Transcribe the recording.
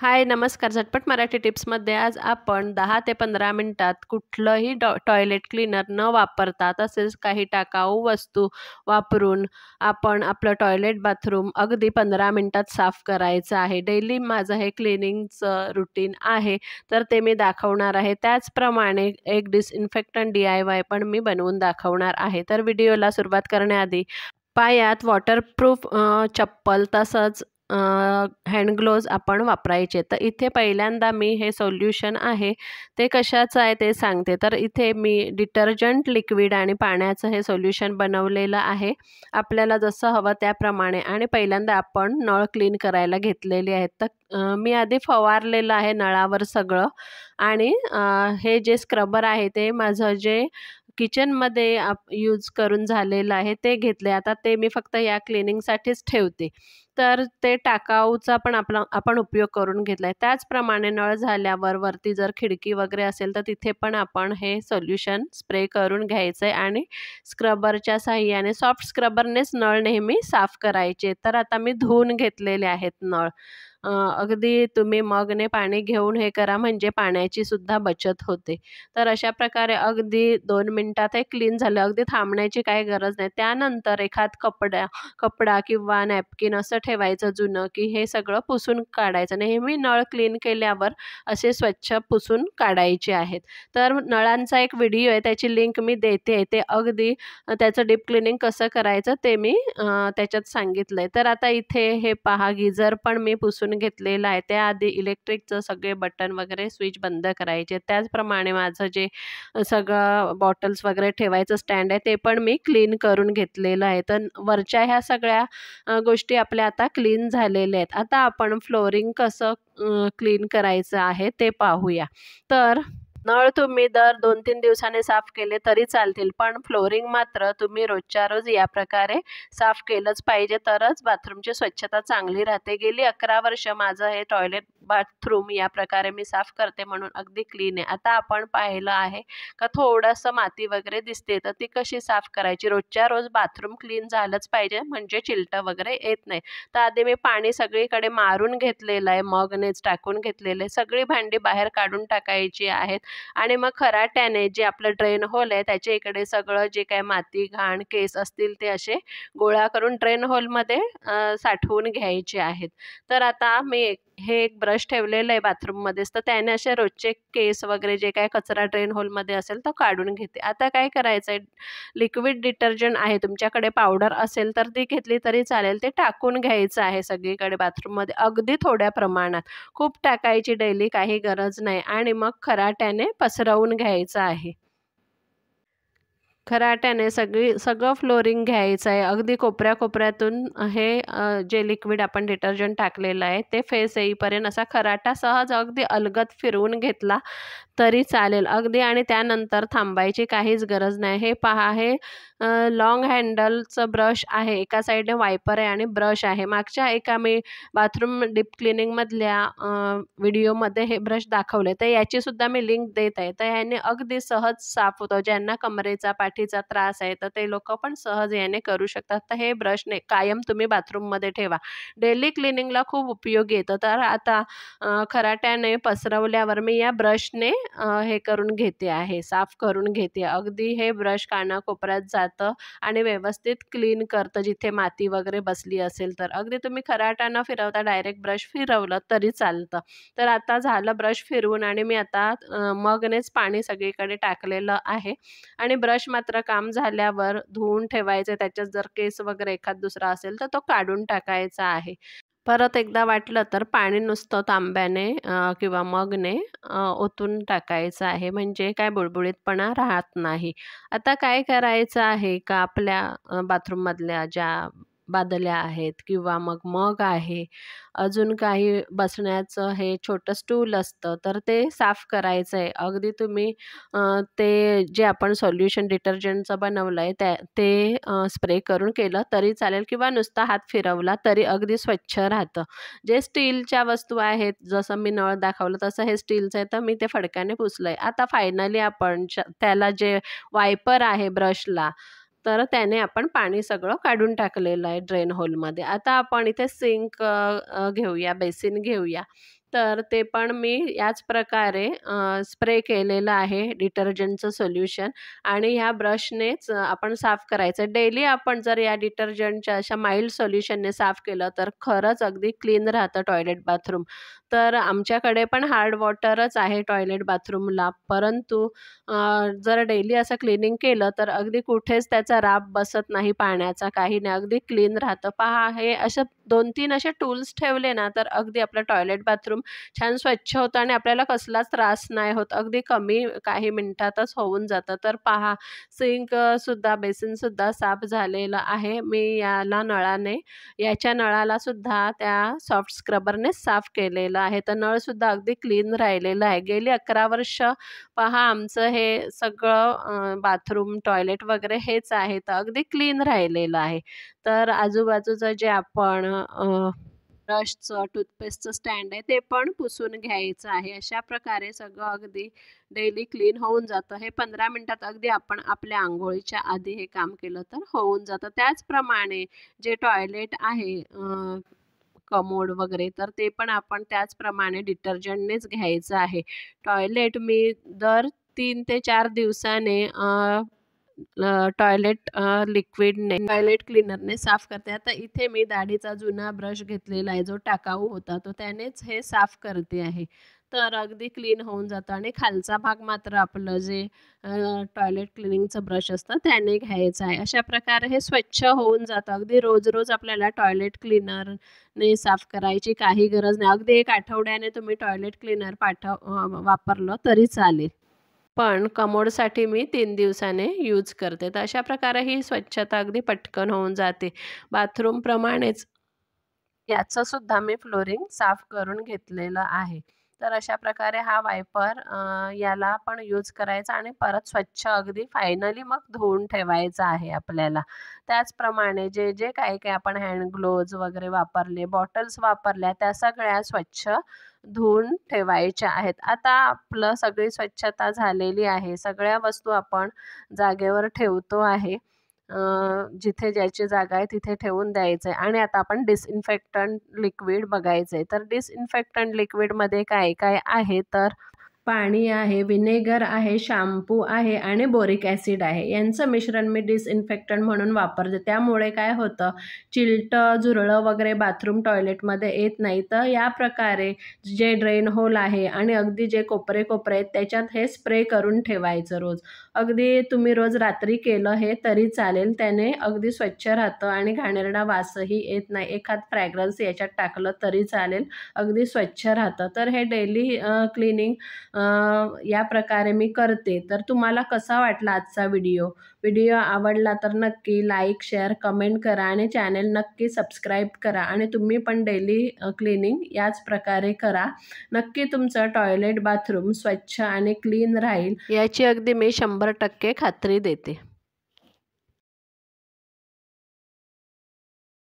हाय नमस्कार झटपट मराठी टिप्समध्ये आज आपण दहा ते पंधरा मिनटात कुठलंही डॉ टॉयलेट क्लीनर न वापरता तसेच काही टाकाऊ वस्तू वापरून आपण आपलं टॉयलेट बाथरूम अगदी पंधरा मिनटात साफ करायचं आहे डेली माझं हे क्लिनिंगचं रुटीन आहे तर ते मी दाखवणार आहे त्याचप्रमाणे एक डिसइन्फेक्टंट डी आय वाय पण मी बनवून दाखवणार आहे तर व्हिडिओला सुरुवात करण्याआधी पायात वॉटरप्रूफ चप्पल तसंच हँड ग्लोव्ज आपण वापरायचे तर इथे पहिल्यांदा मी हे सोल्युशन आहे ते कशाचं आहे ते सांगते तर इथे मी डिटर्जंट लिक्विड आणि पाण्याचं हे सोल्युशन बनवलेलं आहे आपल्याला जसं हवं त्याप्रमाणे आणि पहिल्यांदा आपण नळ क्लीन करायला घेतलेली आहेत तर मी आधी फवारलेलं आहे नळावर सगळं आणि हे जे स्क्रबर आहे ते माझं जे किचनमध्ये आप यूज करून झालेलं आहे ते घेतले आता ते मी फक्त या क्लिनिंगसाठीच ठेवते तर ते टाकाऊचा पण आपला आपण उपयोग करून घेतला आहे त्याचप्रमाणे नळ झाल्यावर वरती जर खिडकी वगैरे असेल तर तिथे पण आपण हे सोल्युशन स्प्रे करून घ्यायचं आहे आणि स्क्रबरच्या साह्याने सॉफ्ट स्क्रबरनेच नळ नेहमी साफ करायचे तर आता मी धुवून घेतलेले आहेत नळ अगदी तुम्ही मगने पाणी घेऊन हे करा म्हणजे पाण्याची सुद्धा बचत होते तर अशा प्रकारे अगदी दोन मिनटात हे क्लीन झालं अगदी थांबण्याची काही गरज नाही त्यानंतर एखाद कपडा कपडा किंवा नॅपकिन असं ठेवायचं जुनं की हे सगळं पुसून काढायचं नेहमी नळ क्लीन केल्यावर असे स्वच्छ पुसून काढायचे आहेत तर नळांचा एक व्हिडिओ आहे त्याची लिंक मी देते ते अगदी त्याचं डीप क्लिनिंग कसं करायचं ते मी त्याच्यात सांगितलं आहे तर आता इथे हे पहा गिजर पण मी पुसून घेतलेलं आहे त्याआधी इलेक्ट्रिकचं सगळे बटन वगैरे स्विच बंद करायचे त्याचप्रमाणे माझं जे सगळं बॉटल्स वगैरे ठेवायचं स्टँड आहे ते पण मी क्लीन करून घेतलेलं आहे तर वरच्या ह्या सगळ्या गोष्टी आपल्या आता क्लीन झालेले आहेत आता आपण फ्लोरिंग कसं क्लीन करायचं आहे ते पाहूया तर नळ तुम्ही दर दोन तीन दिवसाने साफ केले तरी चालतील पण फ्लोरिंग मात्र तुम्ही रोजच्या रोज या प्रकारे साफ केलंच पाहिजे तरच बाथरूमची स्वच्छता चांगली राहते गेली अकरा वर्ष माझं हे टॉयलेट बाथरूम या प्रकारे मी साफ करते म्हणून अगदी क्लीन आहे आता आपण पाहिलं आहे का थोडंसं माती वगैरे दिसते तर ती कशी साफ करायची रोजच्या रोज बाथरूम क्लीन झालंच पाहिजे म्हणजे चिलटं वगैरे येत नाही तर आधी मी पाणी सगळीकडे मारून घेतलेलं आहे मगनेच टाकून घेतलेले सगळी भांडी बाहेर काढून टाकायची आहेत आणि मग खराट्याने जे आपलं ड्रेन होल आहे त्याच्या इकडे सगळं जे काय माती घाण केस असतील ते असे गोळा करून ड्रेन होलमध्ये साठवून घ्यायचे आहेत तर आता मी एक हे एक ब्रश ठेवलेलं आहे बाथरूममध्येच तर त्याने असे रोजचे केस वगैरे जे काय कचरा ड्रेन होलमध्ये असेल तो काढून घेते आता काय करायचं आहे लिक्विड डिटर्जंट आहे तुमच्याकडे पावडर असेल तर ती घेतली तरी चालेल ते टाकून घ्यायचं आहे सगळीकडे बाथरूममध्ये अगदी थोड्या प्रमाणात खूप टाकायची डेली काही गरज नाही आणि मग खराट्याने पसरवून घ्यायचं आहे खराट्याने सगळी सगळं फ्लोरिंग घ्यायचं आहे अगदी कोपऱ्या कोपऱ्यातून हे जे लिक्विड आपण डिटर्जंट टाकलेलं आहे ते फेस येईपर्यंत असा खराटा सहज अगदी अलगत फिरवून घेतला तरी चालेल अगदी आणि त्यानंतर थांबायची काहीच गरज नाही हे पहा हे लाँग हँडलचं ब्रश आहे एका साईडने वायपर आहे आणि ब्रश आहे मागच्या एका मी बाथरूम डीप क्लिनिंगमधल्या व्हिडिओमध्ये हे ब्रश दाखवले तर याचीसुद्धा मी लिंक देत आहे तर ह्याने अगदी सहज साफ होतो ज्यांना कमरेचा पाठ पाठीचा त्रास आहे तर ते लोक पण सहज याने करू शकतात तर हे ब्रश ने कायम तुम्ही बाथरूममध्ये ठेवा डेली क्लिनिंगला खूप उपयोगी येतं तर आता खराट्याने पसरवल्यावर मी या ब्रशने हे करून घेते आहे साफ करून घेते अगदी हे ब्रश कोपऱ्यात जातं आणि व्यवस्थित क्लीन करतं जिथे माती वगैरे बसली असेल तर अगदी तुम्ही खराट्यानं फिरवता डायरेक्ट ब्रश फिरवलं तरी चालतं तर आता झालं ब्रश फिरवून आणि मी आता मगनेच पाणी सगळीकडे टाकलेलं आहे आणि ब्रश मात्र काम झाल्यावर धुवून ठेवायचं त्याच्यात जर केस वगैरे एखाद दुसरा असेल तर तो काढून टाकायचा आहे परत एकदा वाटलं तर पाणी नुसतं तांब्याने किंवा मगने ओतून टाकायचं आहे म्हणजे काय बुळबुळीतपणा राहत नाही आता काय करायचं आहे का आपल्या बाथरूममधल्या ज्या बादल्या आहेत किंवा मग मग आहे अजून काही बसण्याचं हे छोटं स्टूल असतं तर ते साफ करायचं आहे अगदी तुम्ही ते जे आपण सोल्युशन डिटर्जंटचं बनवलं आहे त्या ते स्प्रे करून केलं तरी चालेल किंवा नुसता हात फिरवला तरी अगदी स्वच्छ राहतं जे स्टीलच्या वस्तू आहेत जसं मी नळ दाखवलं तसं हे स्टीलचं आहे तर मी ते फडक्याने पुसलं आहे आता फायनली आपण त्याला जे वायपर आहे ब्रशला तर त्याने आपण पाणी सगळं काढून टाकलेलं आहे ड्रेन होलमध्ये आता आपण इथे सिंक घेऊया बेसिन घेऊया तर ते पण मी याच प्रकारे स्प्रे केलेलं आहे डिटर्जंटचं सोल्युशन आणि ह्या ब्रशनेच आपण साफ करायचं डेली आपण जर या डिटर्जंटच्या अशा माइल्ड सोल्युशनने साफ केलं तर खरंच अगदी क्लीन राहतं टॉयलेट बाथरूम तर आमच्याकडे पण हार्ड वॉटरच आहे टॉयलेट बाथरूमला परंतु जर डेली असं क्लिनिंग केलं तर अगदी कुठेच त्याचा राब बसत नाही पाण्याचा काही नाही अगदी क्लीन राहतं पहा हे असं दोन तीन असे टूल्स ठेवले ना तर अगदी आपलं टॉयलेट बाथरूम छान स्वच्छ होतं आणि आपल्याला कसलाच त्रास नाही होत अगदी कमी काही मिनिटातच होऊन जातं तर पहा सिंकसुद्धा बेसिनसुद्धा साफ झालेलं आहे मी याला नळाने याच्या नळालासुद्धा त्या सॉफ्ट स्क्रबरने साफ केलेलं आहे तर नळसुद्धा अगदी क्लीन राहिलेलं आहे गेली अकरा वर्ष पहा आमचं हे सगळं बाथरूम टॉयलेट वगैरे हेच आहे तर अगदी क्लीन राहिलेलं आहे तर आजूबाजूचं जे आपण ब्रशचं टूथपेस्टचं स्टँड आहे ते पण पुसून घ्यायचं आहे अशा प्रकारे सगळं अगदी डेली क्लीन होऊन जातं हे पंधरा मिनटात अगदी आपण आपल्या आंघोळीच्या आधी हे काम केलं तर होऊन जातं त्याचप्रमाणे जे टॉयलेट आहे कमोड वगैरे तर ते पण आपण त्याचप्रमाणे डिटर्जंटनेच घ्यायचं आहे टॉयलेट मी दर तीन ते चार दिवसाने टॉयलेट लिक्विडने टॉयलेट क्लीनरने साफ करते आता इथे मी दाढीचा जुना ब्रश घेतलेला आहे जो टाकाऊ होता तो त्यानेच हे साफ करते आहे तर अगदी क्लीन होऊन जातं आणि खालचा भाग मात्र आपलं जे टॉयलेट क्लिनिंगचं ब्रश असतं त्याने घ्यायचं आहे अशा प्रकारे हे स्वच्छ होऊन जातं अगदी रोज रोज आपल्याला टॉयलेट क्लिनरने साफ करायची काही गरज नाही अगदी एक आठवड्याने तुम्ही टॉयलेट क्लिनर पाठव वापरलं तरी चालेल पण कमोडसाठी मी तीन दिवसाने यूज करते तर अशा प्रकारे ही स्वच्छता अगदी पटकन होऊन जाते बाथरूमप्रमाणेच याचंसुद्धा मी फ्लोरिंग साफ करून घेतलेलं आहे तर अशा प्रकारे हा वायपर याला पण यूज करायचा आणि परत स्वच्छ अगदी फायनली मग धुवून ठेवायचा आहे आपल्याला त्याचप्रमाणे जे जे काही काही आपण हँड ग्लोव्ज वगैरे वापरले बॉटल्स वापरल्या त्या सगळ्या स्वच्छ धुवून ठेवायच्या आहेत आता आपलं सगळी स्वच्छता झालेली आहे सगळ्या वस्तू आपण जागेवर ठेवतो आहे जिथे ज्याची जागा आहे तिथे ठेवून द्यायचं आहे आणि आता आपण डिसइन्फेक्टंट लिक्विड बघायचं आहे तर डिसइन्फेक्टंट लिक्विडमध्ये काय काय आहे तर पाणी आहे विनेगर आहे शॅम्पू आहे आणि बोरिक ॲसिड आहे यांचं मिश्रण मी डिसइन्फेक्टंट म्हणून वापरते त्यामुळे काय होतं चिलटं झुरळं वगैरे बाथरूम टॉयलेटमध्ये येत नाही तर या प्रकारे जे ड्रेन होल आहे आणि अगदी जे कोपरे कोपरे आहेत त्याच्यात हे स्प्रे करून ठेवायचं रोज अगदी तुम्ही रोज रात्री केलं हे तरी चालेल त्याने अगदी स्वच्छ राहतं आणि घाणेरडा वासही येत नाही एखाद फ्रॅग्रन्स याच्यात टाकलं तरी चालेल अगदी स्वच्छ राहतं तर हे डेली क्लिनिंग या प्रकारे मी करते तर तुम्हाला कसा वाटला आजचा व्हिडिओ व्हिडिओ आवडला तर नक्की लाईक शेअर कमेंट करा आणि चॅनल नक्की सबस्क्राईब करा आणि तुम्ही पण डेली क्लिनिंग याच प्रकारे करा नक्की तुमचं टॉयलेट बाथरूम स्वच्छ आणि क्लीन राहील याची अगदी मी शंभर टक्के खात्री देते